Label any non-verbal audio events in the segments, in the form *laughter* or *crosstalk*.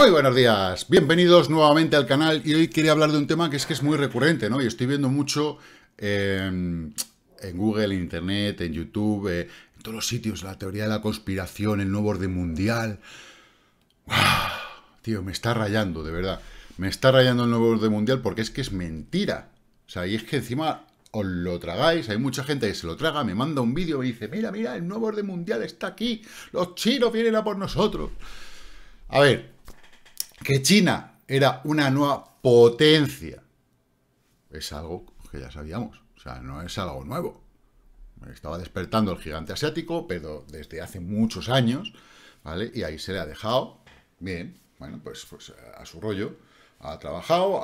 Muy buenos días, bienvenidos nuevamente al canal y hoy quería hablar de un tema que es que es muy recurrente, ¿no? Y estoy viendo mucho em, en Google, en Internet, en YouTube, eh, en todos los sitios, la teoría de la conspiración, el nuevo orden mundial. Tío, me está rayando, de verdad. Me está rayando el nuevo orden mundial porque es que es mentira. O sea, y es que encima os lo tragáis, hay mucha gente que se lo traga, me manda un vídeo y dice, mira, mira, el nuevo orden mundial está aquí, los chinos vienen a por nosotros. A ver, que China era una nueva potencia es algo que ya sabíamos. O sea, no es algo nuevo. estaba despertando el gigante asiático, pero desde hace muchos años, ¿vale? Y ahí se le ha dejado. Bien, bueno, pues, pues a su rollo. Ha trabajado,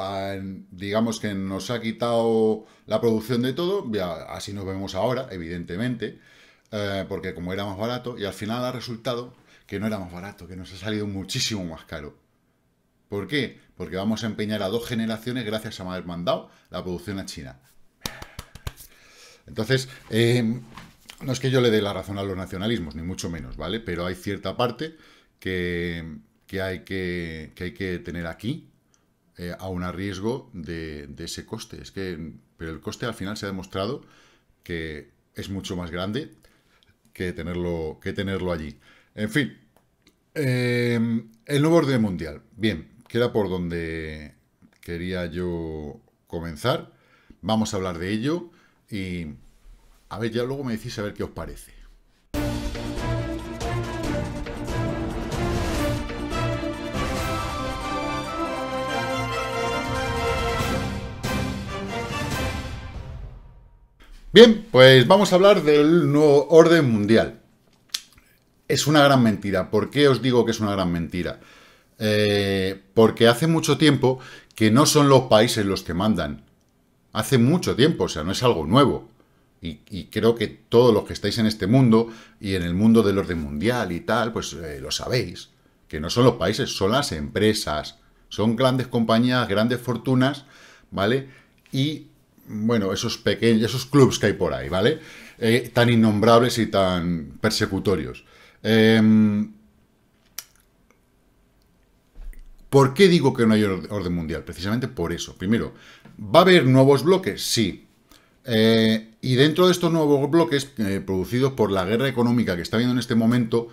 digamos que nos ha quitado la producción de todo, así nos vemos ahora, evidentemente, eh, porque como era más barato, y al final ha resultado que no era más barato, que nos ha salido muchísimo más caro. ¿Por qué? Porque vamos a empeñar a dos generaciones gracias a haber mandado la producción a China. Entonces, em, no es que yo le dé la razón a los nacionalismos, ni mucho menos, ¿vale? Pero hay cierta parte que, hay, que, hay, que, tener aquí, eh, aún a riesgo de, de, ese coste. Es que, pero el coste al final se ha demostrado que es mucho más grande que tenerlo, que tenerlo allí. En fin, em, el nuevo orden mundial. Bien, era por donde quería yo comenzar. Vamos a hablar de ello y a ver, ya luego me decís a ver qué os parece. Bien, pues vamos a hablar del nuevo orden mundial. Es una gran mentira. ¿Por qué os digo que es una gran mentira? Eh, porque hace mucho tiempo que no son los países los que mandan. Hace mucho tiempo, o sea, no es algo nuevo. Y, creo que todos los que estáis en este mundo y en el mundo del orden mundial y tal, pues eh, lo sabéis, que no son los países, son las empresas, son grandes compañías, grandes fortunas, ¿vale? Y, bueno, esos pequeños, esos clubs que hay por ahí, ¿vale? Eh, tan innombrables y tan persecutorios. Eh, ¿Por qué digo que no hay orden mundial? Precisamente por eso. Primero, ¿va a haber nuevos bloques? Sí. Eh, y dentro de estos nuevos bloques, eh, producidos por la guerra económica que está habiendo en este momento,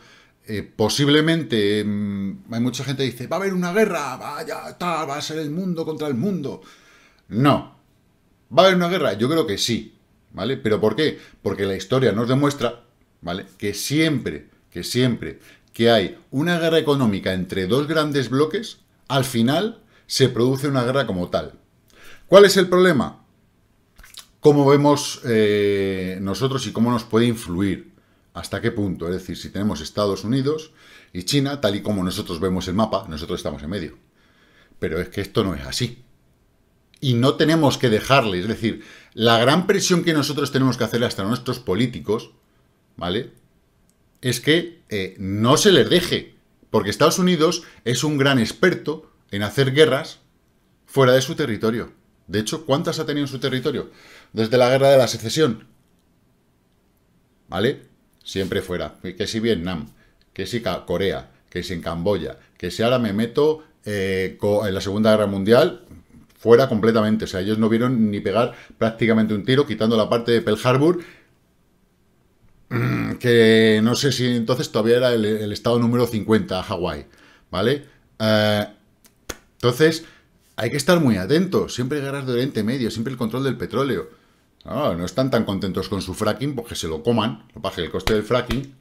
eh, posiblemente mm, hay mucha gente que dice, va a haber una guerra, vaya, va a ser el mundo contra el mundo. No. ¿Va a haber una guerra? Yo creo que sí. ¿Vale? ¿Pero por qué? Porque la historia nos demuestra, ¿vale? Que siempre, que siempre que hay una guerra económica entre dos grandes bloques, al final se produce una guerra como tal. ¿Cuál es el problema? ¿Cómo vemos eh, nosotros y cómo nos puede influir? ¿Hasta qué punto? Es decir, si tenemos Estados Unidos y China, tal y como nosotros vemos el mapa, nosotros estamos en medio. Pero es que esto no es así. Y no tenemos que dejarle. Es decir, la gran presión que nosotros tenemos que hacer hasta nuestros políticos, ¿vale? Es que eh, no se les deje porque Estados Unidos es un gran experto en hacer guerras fuera de su territorio. De hecho, ¿cuántas ha tenido en su territorio? Desde la guerra de la secesión. ¿Vale? Siempre fuera. Que si Vietnam, que si Corea, que si en Camboya, que si ahora me meto eh, en la Segunda Guerra Mundial, fuera completamente. O sea, ellos no vieron ni pegar prácticamente un tiro, quitando la parte de Pearl Harbor Mm, que no sé si entonces todavía era el, estado número 50, Hawái, ¿vale? Eh, entonces, hay que estar muy atentos, siempre guerras de Oriente Medio, siempre el control del petróleo. No, están tan contentos con su fracking porque pues se lo coman, lo que el coste del fracking,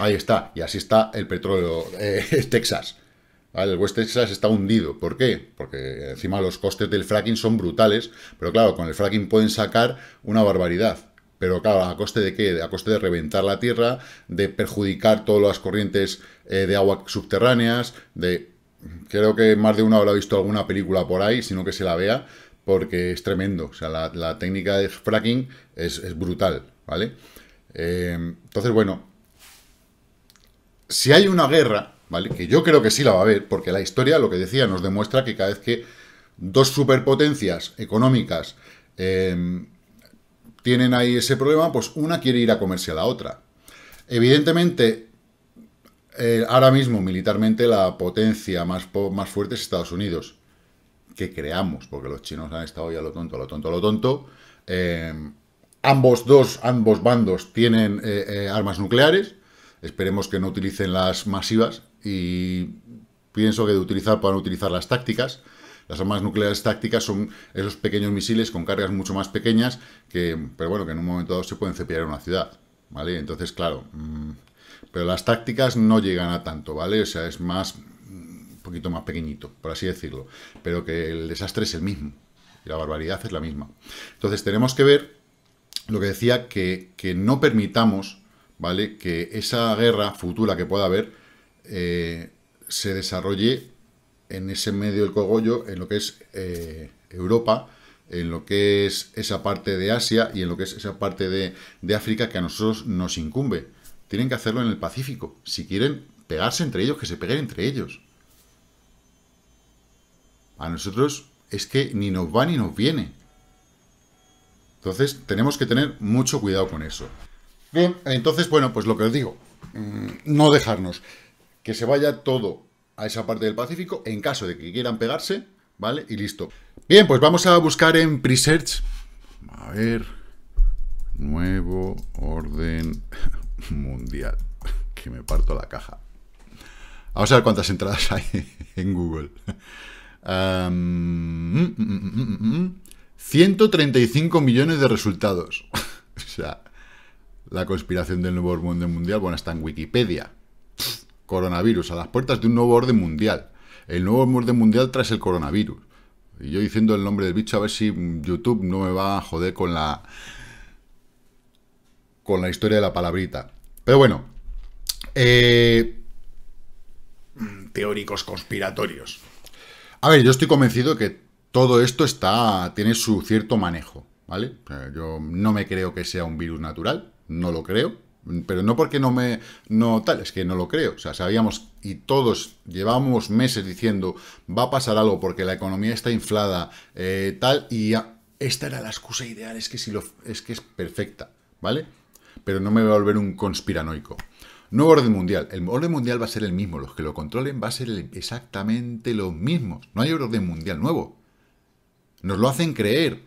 ahí está, y así está el petróleo eh, *laughs* es Texas. El West Texas está hundido. ¿Por qué? Porque encima los costes del fracking son brutales, pero claro, con el fracking pueden sacar una barbaridad pero claro, ¿a coste de qué? A coste de reventar la tierra, de perjudicar todas las corrientes eh, de agua subterráneas, de... Creo que más de uno habrá visto alguna película por ahí, sino que se la vea, porque es tremendo. O sea, la, técnica de fracking es, brutal, ¿vale? Eh, entonces, bueno, si hay una guerra, ¿vale? Que yo creo que sí la va a haber, porque la historia, lo que decía, nos demuestra que cada vez que dos superpotencias económicas... Eh, tienen ahí ese problema, pues una quiere ir a comerse a la otra. Evidentemente, eh, ahora mismo militarmente la potencia más, más fuerte es Estados Unidos, que creamos, porque los chinos han estado ya lo tonto, lo tonto, lo tonto. Eh, ambos dos, ambos bandos tienen eh, armas nucleares, esperemos que no utilicen las masivas y pienso que de utilizar puedan utilizar las tácticas. Las armas nucleares tácticas son esos pequeños misiles con cargas mucho más pequeñas, que, pero bueno, que en un momento dado se pueden cepillar una ciudad, ¿vale? Entonces, claro, mm, pero las tácticas no llegan a tanto, ¿vale? O sea, es más, mm, un poquito más pequeñito, por así decirlo, pero que el desastre es el mismo, y la barbaridad es la misma. Entonces, tenemos que ver lo que decía, que, no permitamos, ¿vale? Que esa guerra futura que pueda haber eh, se desarrolle en ese medio del cogollo, en lo que es eh, Europa, en lo que es esa parte de Asia y en lo que es esa parte de, de, África que a nosotros nos incumbe. Tienen que hacerlo en el Pacífico. Si quieren pegarse entre ellos, que se peguen entre ellos. A nosotros es que ni nos va ni nos viene. Entonces tenemos que tener mucho cuidado con eso. Bien, entonces, bueno, pues lo que os digo, mm, no dejarnos que se vaya todo a esa parte del Pacífico en caso de que quieran pegarse, ¿vale? Y listo. Bien, pues vamos a buscar en Presearch. A ver. Nuevo orden *laughs* mundial. Que me parto la caja. Vamos a ver cuántas entradas hay *laughs* en Google. 135 mm, mm, mm, millones de resultados. *laughs* o sea, la conspiración del nuevo orden mundial, bueno, está en Wikipedia. Coronavirus, a las puertas de un nuevo orden mundial. El nuevo orden mundial tras el coronavirus. Y yo diciendo el nombre del bicho a ver si YouTube no me va a joder con la... con la historia de la palabrita. Pero bueno. Eh, teóricos conspiratorios. A ver, yo estoy convencido que todo esto está, tiene su cierto manejo, ¿vale? Yo no me creo que sea un virus natural, no lo creo, pero no porque no me... No tal, es que no lo creo. O sea, sabíamos y todos llevábamos meses diciendo va a pasar algo porque la economía está inflada, eh, tal, y esta era la excusa ideal, es que, si lo, es que es perfecta, ¿vale? Pero no me va a volver un conspiranoico. Nuevo orden mundial. El orden mundial va a ser el mismo. Los que lo controlen va a ser exactamente los mismos. No hay orden mundial nuevo. Nos lo hacen creer.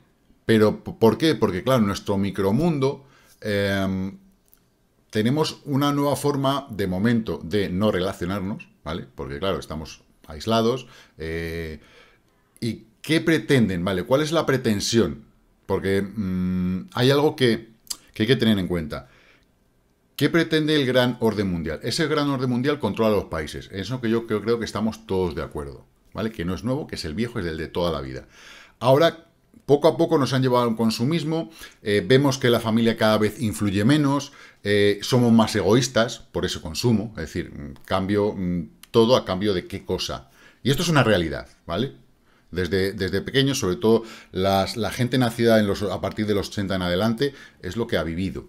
Pero ¿por qué? Porque claro, nuestro micromundo... Em, tenemos una nueva forma, de momento, de no relacionarnos, ¿vale? Porque, claro, estamos aislados. Eh, ¿Y qué pretenden? ¿Vale? ¿Cuál es la pretensión? Porque mm, hay algo que, que hay que tener en cuenta. ¿Qué pretende el gran orden mundial? Ese gran orden mundial controla los países. Eso que yo creo, que estamos todos de acuerdo. ¿Vale? Que no es nuevo, que es el viejo, es el de toda la vida. Ahora poco a poco nos han llevado a un consumismo, eh, vemos que la familia cada vez influye menos, eh, somos más egoístas por ese consumo, es decir, mm, cambio mm, todo a cambio de qué cosa. Y esto es una realidad, ¿vale? Desde, desde pequeños, sobre todo la gente nacida a partir de los 80 en adelante, es lo que ha vivido.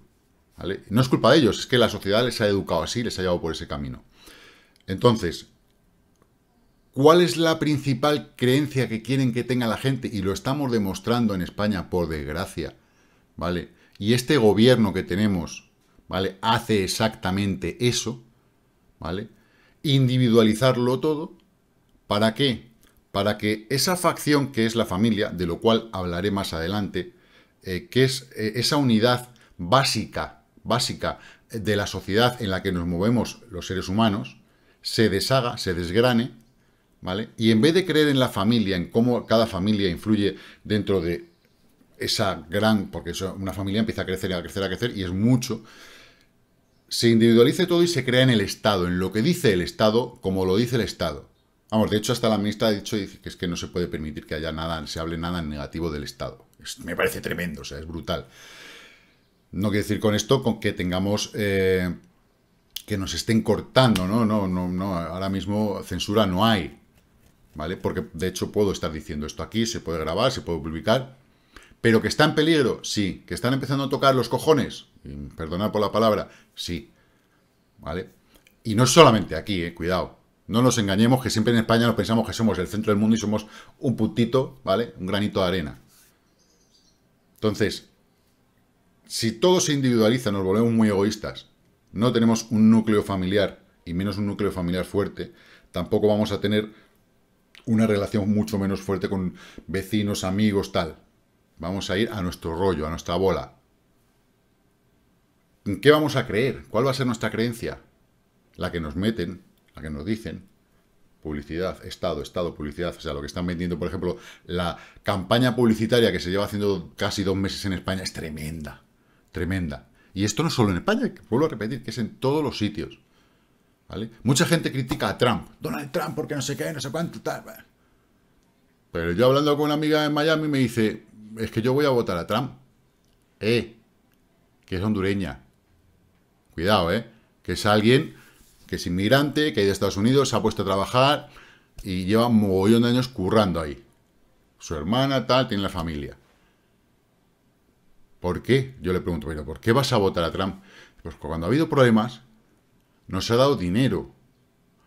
¿vale? No es culpa de ellos, es que la sociedad les ha educado así, les ha llevado por ese camino. Entonces, ¿Cuál es la principal creencia que quieren que tenga la gente? Y lo estamos demostrando en España, por desgracia. ¿Vale? Y este gobierno que tenemos, ¿vale? Hace exactamente eso, ¿vale? Individualizarlo todo. ¿Para qué? Para que esa facción que es la familia, de lo cual hablaré más adelante, eh, que es eh, esa unidad básica, básica de la sociedad en la que nos movemos los seres humanos, se deshaga, se desgrane y en vez de creer en la familia, en cómo cada familia influye dentro de esa gran, porque una familia empieza a crecer, y a crecer, a crecer, y es mucho, se individualiza todo y se crea en el Estado, en lo que dice el Estado, como lo dice el Estado. Vamos, de hecho, hasta la ministra ha dicho que es que no se puede permitir que haya nada, se hable nada en negativo del Estado. me parece tremendo, o sea, es brutal. No quiere decir con esto con que tengamos... Eh, que nos estén cortando, ¿no? No, no, no. Ahora mismo censura no hay. ¿vale? Porque de hecho puedo estar diciendo esto aquí, se puede grabar, se puede publicar, pero que está en peligro, sí, que están empezando a tocar los cojones, mm, perdonad por la palabra, sí, ¿vale? Y no solamente aquí, eh, cuidado, no nos engañemos que siempre en España nos pensamos que somos el centro del mundo y somos un puntito, ¿vale? Un granito de arena. Entonces, si todo se individualiza, nos volvemos muy egoístas. No tenemos un núcleo familiar, y menos un núcleo familiar fuerte. Tampoco vamos a tener una relación mucho menos fuerte con vecinos, amigos, tal. Vamos a ir a nuestro rollo, a nuestra bola. ¿En qué vamos a creer? ¿Cuál va a ser nuestra creencia? La que nos meten, la que nos dicen. Publicidad, Estado, Estado, publicidad. O sea, lo que están vendiendo, por ejemplo, la campaña publicitaria que se lleva haciendo casi dos meses en España es tremenda. Tremenda. Y esto no solo en España, vuelvo a repetir, que es en todos los sitios. ¿Vale? Mucha gente critica a Trump. Donald Trump, porque no sé qué, no sé cuánto, tal. Pero yo hablando con una amiga en Miami me dice, es que yo voy a votar a Trump. Eh, que es hondureña. Cuidado, eh. Que es alguien que es inmigrante, que ha ido a Estados Unidos, se ha puesto a trabajar y lleva un mogollón de años currando ahí. Su hermana, tal, tiene la familia. ¿Por qué? Yo le pregunto, pero ¿por qué vas a votar a Trump? Pues cuando ha habido problemas, nos ha dado dinero.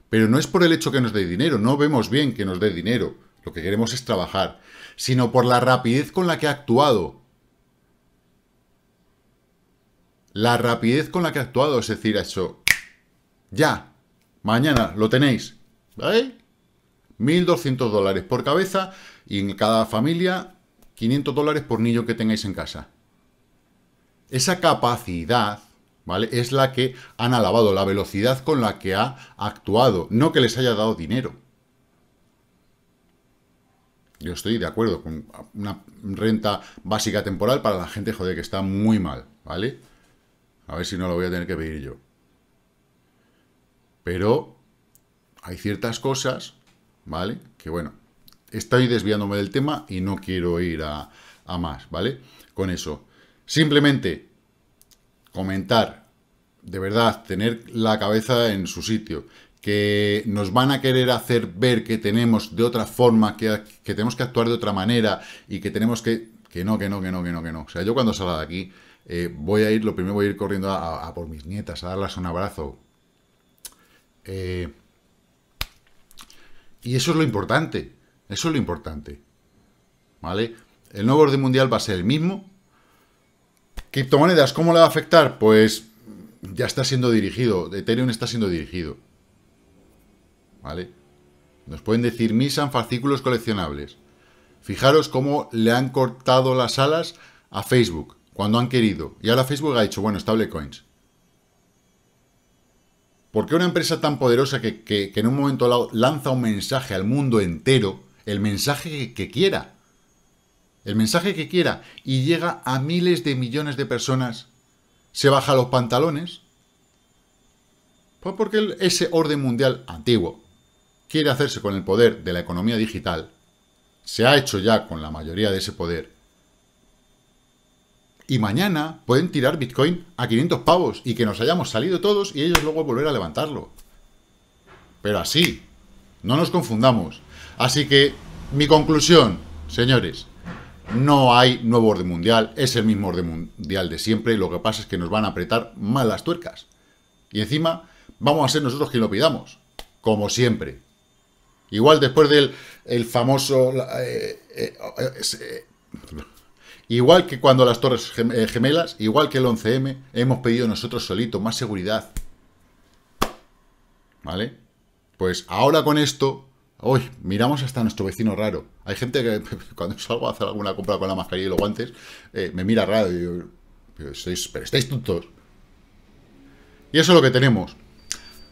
Pero no es por el hecho que nos dé dinero, no vemos bien que nos dé dinero, lo que queremos es trabajar, sino por la rapidez con la que ha actuado. La rapidez con la que ha actuado, es decir, ha hecho, ya, mañana lo tenéis, ¿vale? 1.200 dólares por cabeza y en cada familia 500 dólares por niño que tengáis en casa. Esa capacidad ¿vale? Es la que han alabado, la velocidad con la que ha actuado, no que les haya dado dinero. Yo estoy de acuerdo con una renta básica temporal para la gente, joder, que está muy mal, ¿vale? A ver si no lo voy a tener que pedir yo. Pero hay ciertas cosas, ¿vale? Que bueno, estoy desviándome del tema y no quiero ir a, a más, ¿vale? Con eso. Simplemente comentar, de verdad, tener la cabeza en su sitio, que nos van a querer hacer ver que tenemos de otra forma, que, tenemos que actuar de otra manera y que tenemos que... Que no, que no, que no, que no, que no. O sea, yo cuando salga de aquí eh, voy a ir, lo primero voy a ir corriendo a, por mis nietas, a darles un abrazo. Eh, y eso es lo importante, eso es lo importante. ¿Vale? El nuevo orden mundial va a ser el mismo, Criptomonedas, ¿cómo le va a afectar? Pues ya está siendo dirigido, Ethereum está siendo dirigido. ¿Vale? Nos pueden decir misan fascículos coleccionables. Fijaros cómo le han cortado las alas a Facebook cuando han querido. Y ahora Facebook ha dicho, bueno, stablecoins. ¿Por qué una empresa tan poderosa que, que en un momento lanza un mensaje al mundo entero, el mensaje que quiera? el mensaje que quiera y llega a miles de millones de personas, se baja los pantalones? Pues porque ese orden mundial antiguo quiere hacerse con el poder de la economía digital, se ha hecho ya con la mayoría de ese poder, y mañana pueden tirar Bitcoin a 500 pavos y que nos hayamos salido todos y ellos luego volver a levantarlo. Pero así, no nos confundamos. Así que, mi conclusión, señores, no hay nuevo orden mundial, es el mismo orden mundial de siempre, lo que pasa es que nos van a apretar mal las tuercas. Y encima, vamos a ser nosotros quien lo pidamos, como siempre. Igual después del el famoso... Eh, eh, oh, eh, igual que cuando las torres gemelas, igual que el 11M, hemos pedido nosotros solito más seguridad. ¿Vale? Pues ahora con esto Hoy miramos hasta nuestro vecino raro. Hay gente que *laughs* cuando salgo a hacer alguna compra con la mascarilla y los guantes, eh, me mira raro. Y yo, pero, pero estáis tontos. Y eso es lo que tenemos.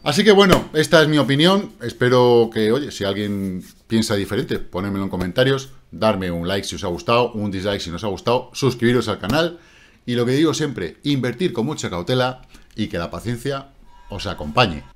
Así que bueno, esta es mi opinión. Espero que, oye, si alguien piensa diferente, ponérmelo en comentarios, darme un like si os ha gustado, un dislike si no os ha gustado, suscribiros al canal y lo que digo siempre, invertir con mucha cautela y que la paciencia os acompañe.